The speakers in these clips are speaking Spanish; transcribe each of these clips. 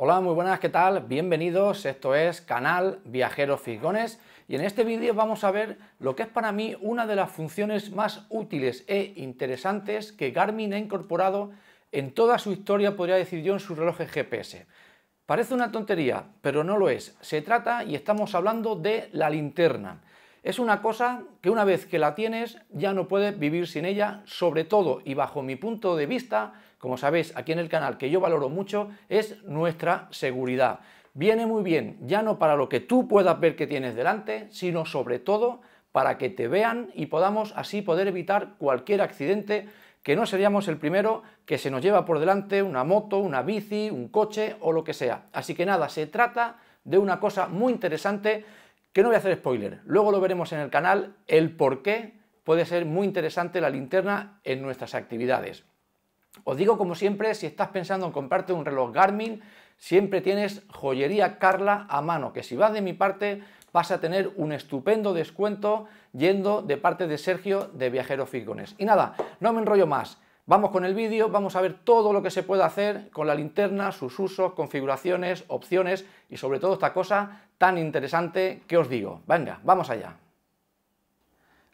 Hola, muy buenas, ¿qué tal? Bienvenidos, esto es Canal Viajeros figones y en este vídeo vamos a ver lo que es para mí una de las funciones más útiles e interesantes que Garmin ha incorporado en toda su historia, podría decir yo, en su reloj GPS. Parece una tontería, pero no lo es. Se trata, y estamos hablando, de la linterna. Es una cosa que una vez que la tienes ya no puedes vivir sin ella, sobre todo y bajo mi punto de vista, como sabéis aquí en el canal, que yo valoro mucho, es nuestra seguridad. Viene muy bien, ya no para lo que tú puedas ver que tienes delante, sino sobre todo para que te vean y podamos así poder evitar cualquier accidente que no seríamos el primero que se nos lleva por delante una moto, una bici, un coche o lo que sea. Así que nada, se trata de una cosa muy interesante que no voy a hacer spoiler, luego lo veremos en el canal, el por qué puede ser muy interesante la linterna en nuestras actividades. Os digo como siempre, si estás pensando en comprarte un reloj Garmin, siempre tienes joyería Carla a mano, que si vas de mi parte vas a tener un estupendo descuento yendo de parte de Sergio de Viajeros Figones. Y nada, no me enrollo más. Vamos con el vídeo, vamos a ver todo lo que se puede hacer con la linterna, sus usos, configuraciones, opciones y sobre todo esta cosa tan interesante que os digo. Venga, vamos allá.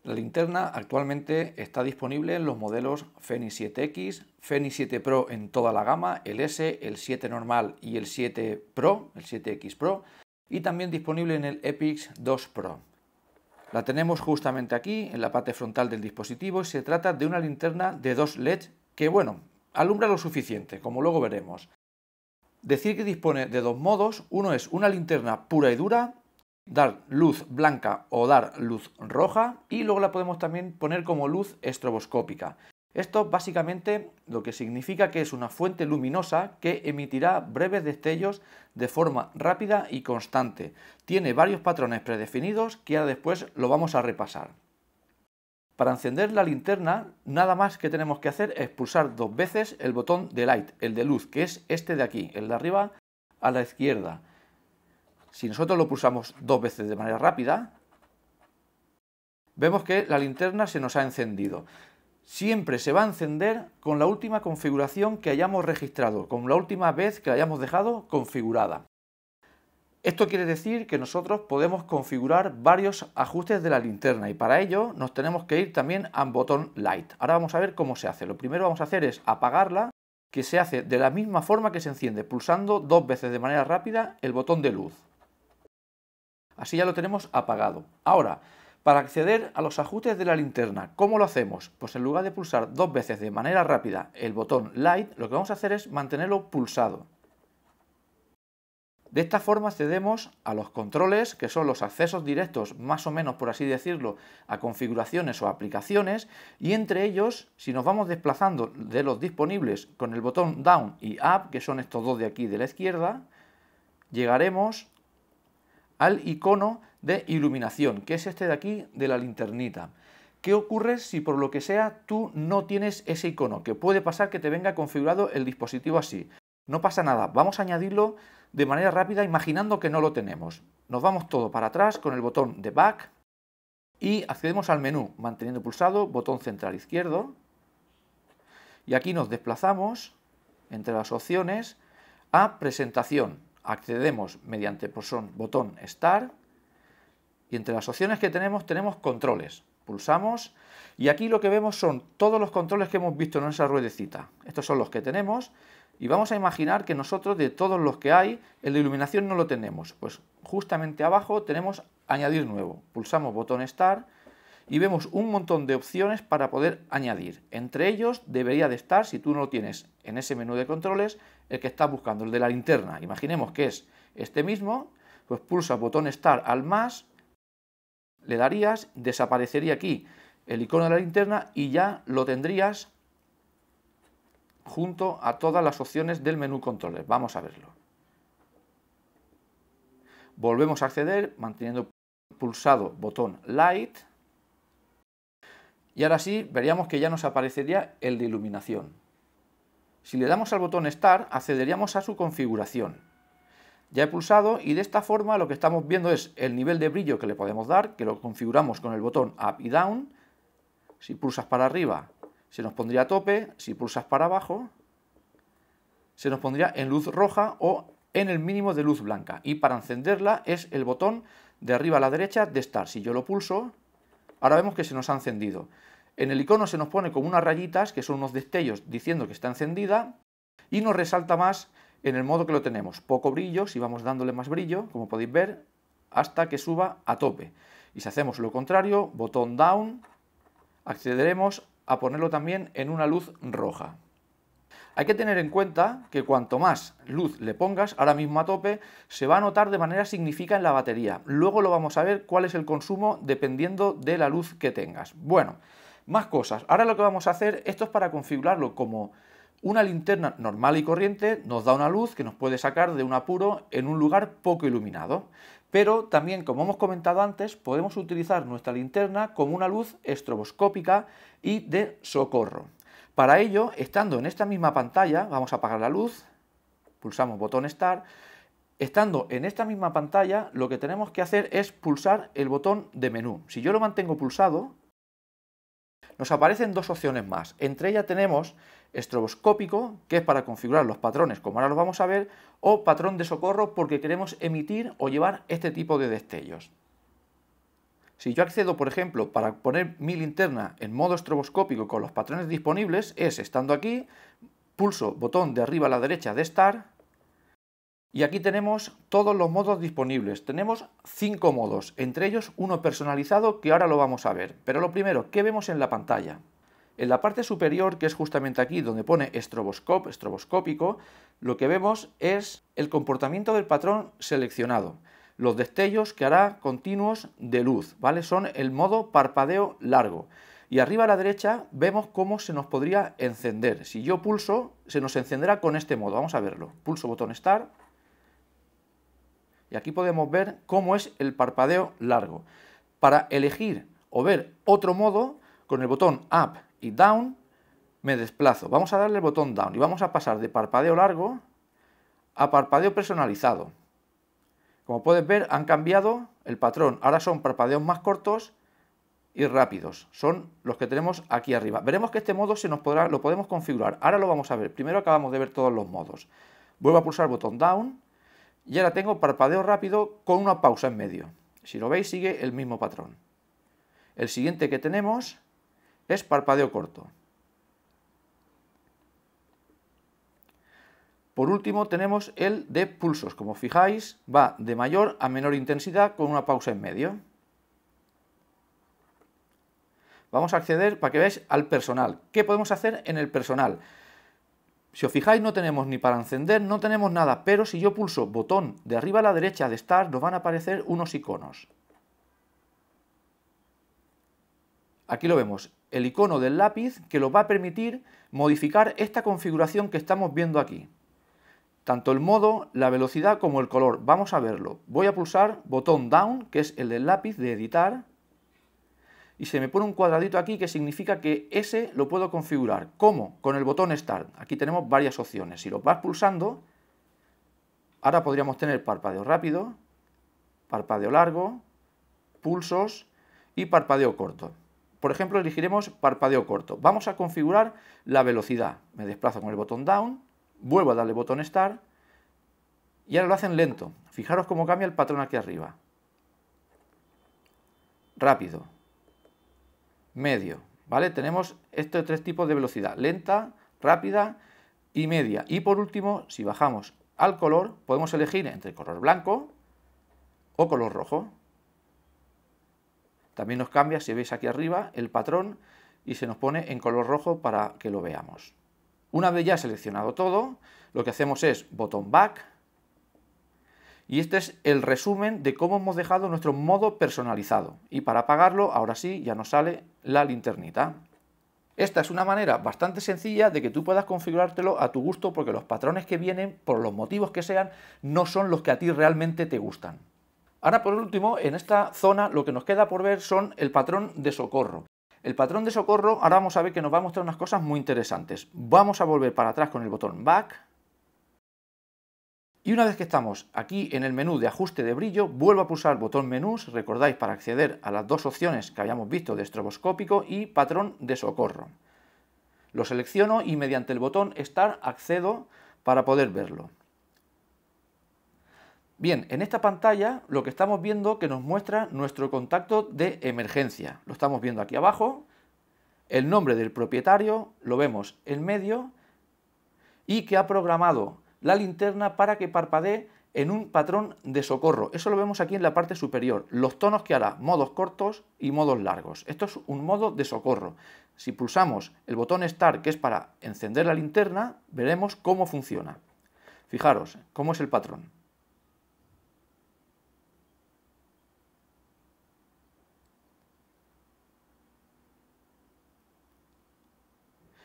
La linterna actualmente está disponible en los modelos Fenix 7X, Fenix 7 Pro en toda la gama, el S, el 7 normal y el 7 Pro, el 7X Pro, y también disponible en el EPIX 2 Pro. La tenemos justamente aquí, en la parte frontal del dispositivo, y se trata de una linterna de dos LEDs que, bueno, alumbra lo suficiente, como luego veremos. Decir que dispone de dos modos, uno es una linterna pura y dura dar luz blanca o dar luz roja y luego la podemos también poner como luz estroboscópica. Esto básicamente lo que significa que es una fuente luminosa que emitirá breves destellos de forma rápida y constante. Tiene varios patrones predefinidos que ahora después lo vamos a repasar. Para encender la linterna, nada más que tenemos que hacer es pulsar dos veces el botón de light, el de luz, que es este de aquí, el de arriba a la izquierda. Si nosotros lo pulsamos dos veces de manera rápida, vemos que la linterna se nos ha encendido. Siempre se va a encender con la última configuración que hayamos registrado, con la última vez que la hayamos dejado configurada. Esto quiere decir que nosotros podemos configurar varios ajustes de la linterna y para ello nos tenemos que ir también a botón Light. Ahora vamos a ver cómo se hace. Lo primero que vamos a hacer es apagarla, que se hace de la misma forma que se enciende, pulsando dos veces de manera rápida el botón de luz. Así ya lo tenemos apagado. Ahora, para acceder a los ajustes de la linterna, ¿cómo lo hacemos? Pues en lugar de pulsar dos veces de manera rápida el botón Light, lo que vamos a hacer es mantenerlo pulsado. De esta forma accedemos a los controles, que son los accesos directos, más o menos por así decirlo, a configuraciones o aplicaciones, y entre ellos, si nos vamos desplazando de los disponibles con el botón Down y Up, que son estos dos de aquí de la izquierda, llegaremos al icono de iluminación, que es este de aquí de la linternita. ¿Qué ocurre si por lo que sea tú no tienes ese icono? Que puede pasar que te venga configurado el dispositivo así. No pasa nada, vamos a añadirlo de manera rápida imaginando que no lo tenemos. Nos vamos todo para atrás con el botón de Back y accedemos al menú manteniendo pulsado botón central izquierdo. Y aquí nos desplazamos entre las opciones a Presentación accedemos mediante pues botón Start y entre las opciones que tenemos tenemos controles. Pulsamos y aquí lo que vemos son todos los controles que hemos visto en esa ruedecita. Estos son los que tenemos y vamos a imaginar que nosotros de todos los que hay, el de iluminación no lo tenemos. Pues justamente abajo tenemos añadir nuevo. Pulsamos botón Start y vemos un montón de opciones para poder añadir. Entre ellos debería de estar, si tú no lo tienes en ese menú de controles, el que estás buscando, el de la linterna. Imaginemos que es este mismo, pues pulsa botón estar al más, le darías, desaparecería aquí el icono de la linterna y ya lo tendrías junto a todas las opciones del menú controles. Vamos a verlo. Volvemos a acceder manteniendo pulsado botón Light y ahora sí, veríamos que ya nos aparecería el de iluminación. Si le damos al botón Start, accederíamos a su configuración. Ya he pulsado y de esta forma lo que estamos viendo es el nivel de brillo que le podemos dar, que lo configuramos con el botón Up y Down. Si pulsas para arriba, se nos pondría a tope, si pulsas para abajo, se nos pondría en luz roja o en el mínimo de luz blanca. Y para encenderla es el botón de arriba a la derecha de Start. Si yo lo pulso, Ahora vemos que se nos ha encendido. En el icono se nos pone como unas rayitas, que son unos destellos diciendo que está encendida, y nos resalta más en el modo que lo tenemos. Poco brillo, si vamos dándole más brillo, como podéis ver, hasta que suba a tope. Y si hacemos lo contrario, botón down, accederemos a ponerlo también en una luz roja. Hay que tener en cuenta que cuanto más luz le pongas, ahora mismo a tope, se va a notar de manera significativa en la batería. Luego lo vamos a ver cuál es el consumo dependiendo de la luz que tengas. Bueno, más cosas. Ahora lo que vamos a hacer, esto es para configurarlo como una linterna normal y corriente nos da una luz que nos puede sacar de un apuro en un lugar poco iluminado. Pero también, como hemos comentado antes, podemos utilizar nuestra linterna como una luz estroboscópica y de socorro. Para ello, estando en esta misma pantalla, vamos a apagar la luz, pulsamos botón Start, estando en esta misma pantalla, lo que tenemos que hacer es pulsar el botón de menú. Si yo lo mantengo pulsado, nos aparecen dos opciones más. Entre ellas tenemos estroboscópico, que es para configurar los patrones, como ahora lo vamos a ver, o patrón de socorro porque queremos emitir o llevar este tipo de destellos. Si yo accedo, por ejemplo, para poner mi linterna en modo estroboscópico con los patrones disponibles, es estando aquí, pulso botón de arriba a la derecha de estar. y aquí tenemos todos los modos disponibles. Tenemos cinco modos, entre ellos uno personalizado que ahora lo vamos a ver. Pero lo primero, ¿qué vemos en la pantalla? En la parte superior, que es justamente aquí donde pone estroboscópico, lo que vemos es el comportamiento del patrón seleccionado los destellos que hará continuos de luz, ¿vale? Son el modo parpadeo largo. Y arriba a la derecha vemos cómo se nos podría encender. Si yo pulso, se nos encenderá con este modo. Vamos a verlo. Pulso botón Start. Y aquí podemos ver cómo es el parpadeo largo. Para elegir o ver otro modo, con el botón Up y Down me desplazo. Vamos a darle el botón Down y vamos a pasar de parpadeo largo a parpadeo personalizado. Como puedes ver, han cambiado el patrón. Ahora son parpadeos más cortos y rápidos. Son los que tenemos aquí arriba. Veremos que este modo se nos podrá, lo podemos configurar. Ahora lo vamos a ver. Primero acabamos de ver todos los modos. Vuelvo a pulsar el botón down y ahora tengo parpadeo rápido con una pausa en medio. Si lo veis, sigue el mismo patrón. El siguiente que tenemos es parpadeo corto. Por último tenemos el de pulsos. Como fijáis, va de mayor a menor intensidad con una pausa en medio. Vamos a acceder, para que veáis, al personal. ¿Qué podemos hacer en el personal? Si os fijáis, no tenemos ni para encender, no tenemos nada, pero si yo pulso botón de arriba a la derecha de estar, nos van a aparecer unos iconos. Aquí lo vemos, el icono del lápiz que lo va a permitir modificar esta configuración que estamos viendo aquí tanto el modo, la velocidad como el color. Vamos a verlo. Voy a pulsar botón down, que es el del lápiz de editar, y se me pone un cuadradito aquí que significa que ese lo puedo configurar. ¿Cómo? Con el botón start. Aquí tenemos varias opciones. Si lo vas pulsando, ahora podríamos tener parpadeo rápido, parpadeo largo, pulsos y parpadeo corto. Por ejemplo, elegiremos parpadeo corto. Vamos a configurar la velocidad. Me desplazo con el botón down vuelvo a darle botón Start y ahora lo hacen lento. Fijaros cómo cambia el patrón aquí arriba. Rápido, medio, ¿vale? Tenemos estos tres tipos de velocidad, lenta, rápida y media. Y por último, si bajamos al color, podemos elegir entre color blanco o color rojo. También nos cambia, si veis aquí arriba, el patrón y se nos pone en color rojo para que lo veamos. Una vez ya seleccionado todo, lo que hacemos es botón back y este es el resumen de cómo hemos dejado nuestro modo personalizado. Y para apagarlo, ahora sí, ya nos sale la linternita. Esta es una manera bastante sencilla de que tú puedas configurártelo a tu gusto porque los patrones que vienen, por los motivos que sean, no son los que a ti realmente te gustan. Ahora por último, en esta zona lo que nos queda por ver son el patrón de socorro. El patrón de socorro, ahora vamos a ver que nos va a mostrar unas cosas muy interesantes. Vamos a volver para atrás con el botón Back. Y una vez que estamos aquí en el menú de ajuste de brillo, vuelvo a pulsar botón menús, recordáis, para acceder a las dos opciones que habíamos visto de estroboscópico y patrón de socorro. Lo selecciono y mediante el botón Start accedo para poder verlo. Bien, en esta pantalla lo que estamos viendo que nos muestra nuestro contacto de emergencia. Lo estamos viendo aquí abajo, el nombre del propietario lo vemos en medio y que ha programado la linterna para que parpadee en un patrón de socorro. Eso lo vemos aquí en la parte superior. Los tonos que hará, modos cortos y modos largos. Esto es un modo de socorro. Si pulsamos el botón Start, que es para encender la linterna, veremos cómo funciona. Fijaros cómo es el patrón.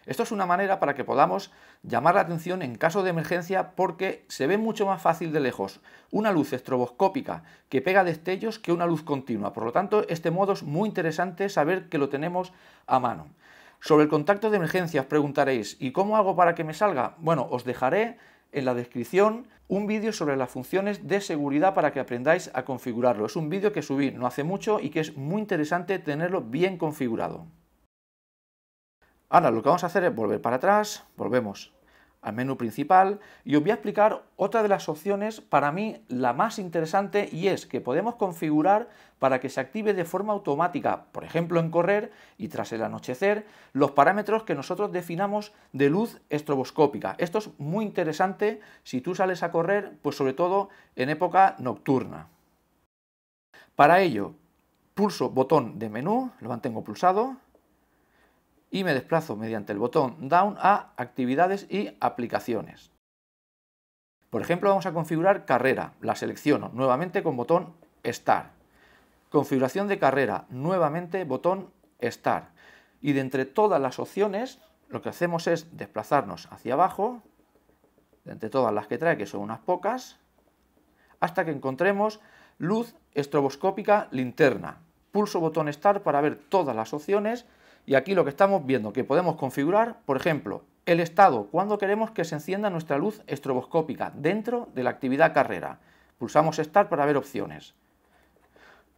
Esto es una manera para que podamos llamar la atención en caso de emergencia porque se ve mucho más fácil de lejos una luz estroboscópica que pega destellos que una luz continua. Por lo tanto, este modo es muy interesante saber que lo tenemos a mano. Sobre el contacto de emergencia os preguntaréis, ¿y cómo hago para que me salga? Bueno, os dejaré en la descripción un vídeo sobre las funciones de seguridad para que aprendáis a configurarlo. Es un vídeo que subí no hace mucho y que es muy interesante tenerlo bien configurado. Ahora lo que vamos a hacer es volver para atrás, volvemos al menú principal y os voy a explicar otra de las opciones para mí la más interesante y es que podemos configurar para que se active de forma automática, por ejemplo en correr y tras el anochecer, los parámetros que nosotros definamos de luz estroboscópica. Esto es muy interesante si tú sales a correr, pues sobre todo en época nocturna. Para ello, pulso botón de menú, lo mantengo pulsado, y me desplazo mediante el botón Down a Actividades y Aplicaciones. Por ejemplo, vamos a configurar carrera, la selecciono nuevamente con botón star Configuración de carrera, nuevamente botón Start. Y de entre todas las opciones, lo que hacemos es desplazarnos hacia abajo, de entre todas las que trae, que son unas pocas, hasta que encontremos luz estroboscópica linterna. Pulso botón star para ver todas las opciones y aquí lo que estamos viendo, que podemos configurar, por ejemplo, el estado, cuando queremos que se encienda nuestra luz estroboscópica dentro de la actividad carrera. Pulsamos Start para ver opciones.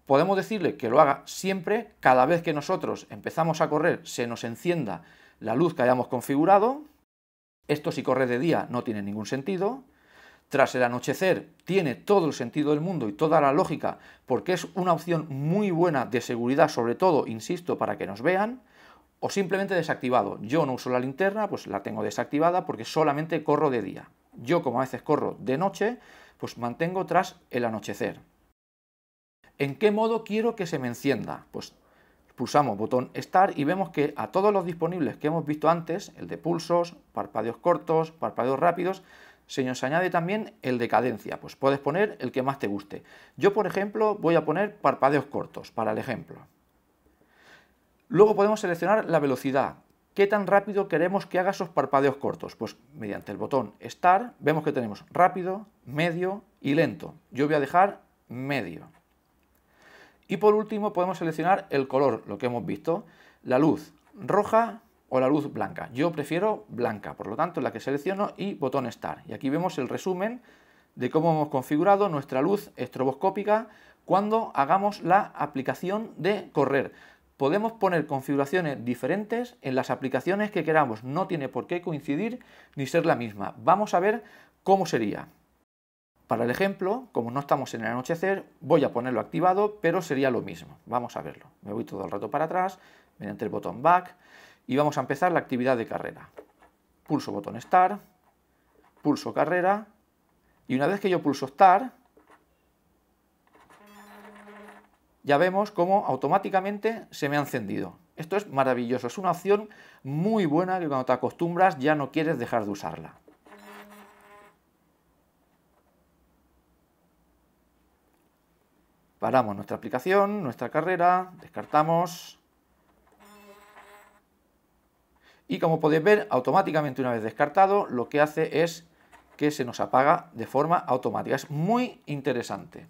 Podemos decirle que lo haga siempre, cada vez que nosotros empezamos a correr se nos encienda la luz que hayamos configurado. Esto si corre de día no tiene ningún sentido. Tras el anochecer tiene todo el sentido del mundo y toda la lógica porque es una opción muy buena de seguridad, sobre todo, insisto, para que nos vean o simplemente desactivado. Yo no uso la linterna, pues la tengo desactivada porque solamente corro de día. Yo como a veces corro de noche, pues mantengo tras el anochecer. ¿En qué modo quiero que se me encienda? Pues pulsamos botón Start y vemos que a todos los disponibles que hemos visto antes, el de pulsos, parpadeos cortos, parpadeos rápidos, se nos añade también el de cadencia. Pues puedes poner el que más te guste. Yo, por ejemplo, voy a poner parpadeos cortos, para el ejemplo. Luego podemos seleccionar la velocidad. ¿Qué tan rápido queremos que haga esos parpadeos cortos? Pues mediante el botón Start vemos que tenemos rápido, medio y lento. Yo voy a dejar medio. Y por último podemos seleccionar el color, lo que hemos visto, la luz roja o la luz blanca. Yo prefiero blanca, por lo tanto la que selecciono y botón Start. Y aquí vemos el resumen de cómo hemos configurado nuestra luz estroboscópica cuando hagamos la aplicación de correr podemos poner configuraciones diferentes en las aplicaciones que queramos. No tiene por qué coincidir ni ser la misma. Vamos a ver cómo sería. Para el ejemplo, como no estamos en el anochecer, voy a ponerlo activado, pero sería lo mismo. Vamos a verlo. Me voy todo el rato para atrás, mediante el botón Back, y vamos a empezar la actividad de carrera. Pulso botón Start, pulso carrera, y una vez que yo pulso Start, ya vemos cómo automáticamente se me ha encendido. Esto es maravilloso, es una opción muy buena que cuando te acostumbras ya no quieres dejar de usarla. Paramos nuestra aplicación, nuestra carrera, descartamos. Y como podéis ver, automáticamente una vez descartado, lo que hace es que se nos apaga de forma automática. Es muy interesante.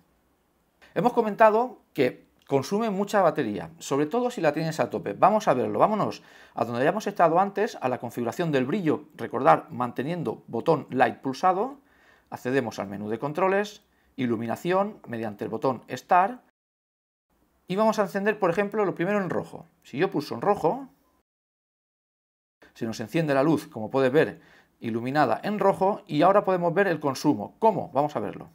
Hemos comentado que consume mucha batería, sobre todo si la tienes a tope. Vamos a verlo, vámonos a donde hayamos estado antes, a la configuración del brillo, recordar manteniendo botón Light pulsado, accedemos al menú de controles, iluminación mediante el botón Start y vamos a encender, por ejemplo, lo primero en rojo. Si yo pulso en rojo, se nos enciende la luz, como puedes ver, iluminada en rojo y ahora podemos ver el consumo. ¿Cómo? Vamos a verlo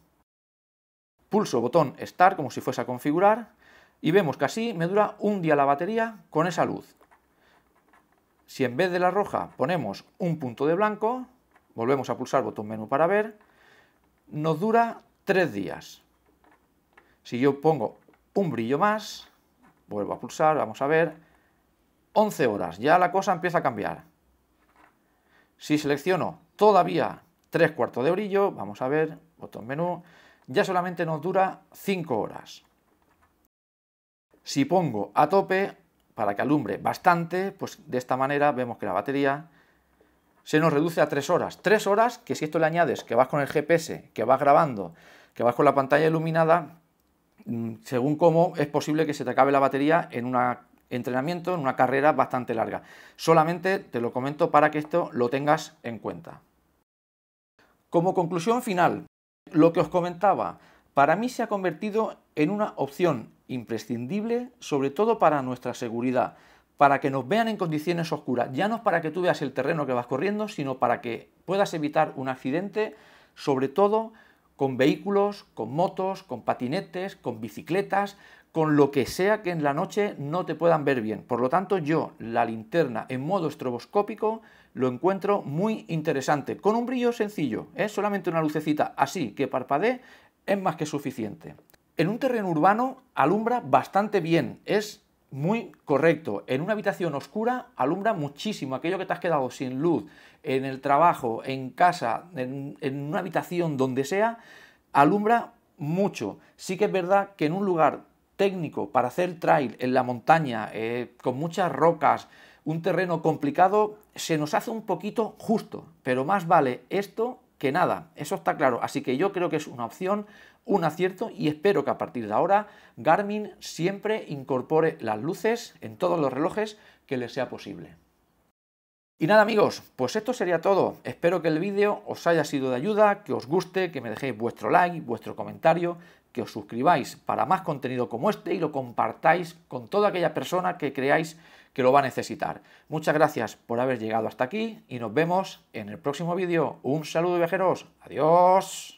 pulso botón Start como si fuese a configurar y vemos que así me dura un día la batería con esa luz. Si en vez de la roja ponemos un punto de blanco, volvemos a pulsar botón menú para ver, nos dura tres días. Si yo pongo un brillo más, vuelvo a pulsar, vamos a ver, 11 horas, ya la cosa empieza a cambiar. Si selecciono todavía tres cuartos de brillo, vamos a ver, botón menú, ya solamente nos dura 5 horas. Si pongo a tope, para que alumbre bastante, pues de esta manera vemos que la batería se nos reduce a 3 horas. 3 horas que si esto le añades, que vas con el GPS, que vas grabando, que vas con la pantalla iluminada, mm, según cómo es posible que se te acabe la batería en un entrenamiento, en una carrera bastante larga. Solamente te lo comento para que esto lo tengas en cuenta. Como conclusión final, lo que os comentaba, para mí se ha convertido en una opción imprescindible, sobre todo para nuestra seguridad, para que nos vean en condiciones oscuras, ya no es para que tú veas el terreno que vas corriendo, sino para que puedas evitar un accidente, sobre todo con vehículos, con motos, con patinetes, con bicicletas, con lo que sea que en la noche no te puedan ver bien. Por lo tanto, yo la linterna en modo estroboscópico lo encuentro muy interesante. Con un brillo sencillo, es ¿eh? solamente una lucecita así que parpadee, es más que suficiente. En un terreno urbano alumbra bastante bien, es muy correcto. En una habitación oscura alumbra muchísimo aquello que te has quedado sin luz, en el trabajo, en casa, en, una habitación, donde sea, alumbra mucho. Sí que es verdad que en un lugar técnico para hacer trail en la montaña, eh, con muchas rocas, un terreno complicado, se nos hace un poquito justo, pero más vale esto que nada, eso está claro. Así que yo creo que es una opción, un acierto y espero que a partir de ahora Garmin siempre incorpore las luces en todos los relojes que le sea posible. Y nada amigos, pues esto sería todo. Espero que el vídeo os haya sido de ayuda, que os guste, que me dejéis vuestro like, vuestro comentario, que os suscribáis para más contenido como este y lo compartáis con toda aquella persona que creáis que lo va a necesitar. Muchas gracias por haber llegado hasta aquí y nos vemos en el próximo vídeo. Un saludo viajeros. Adiós.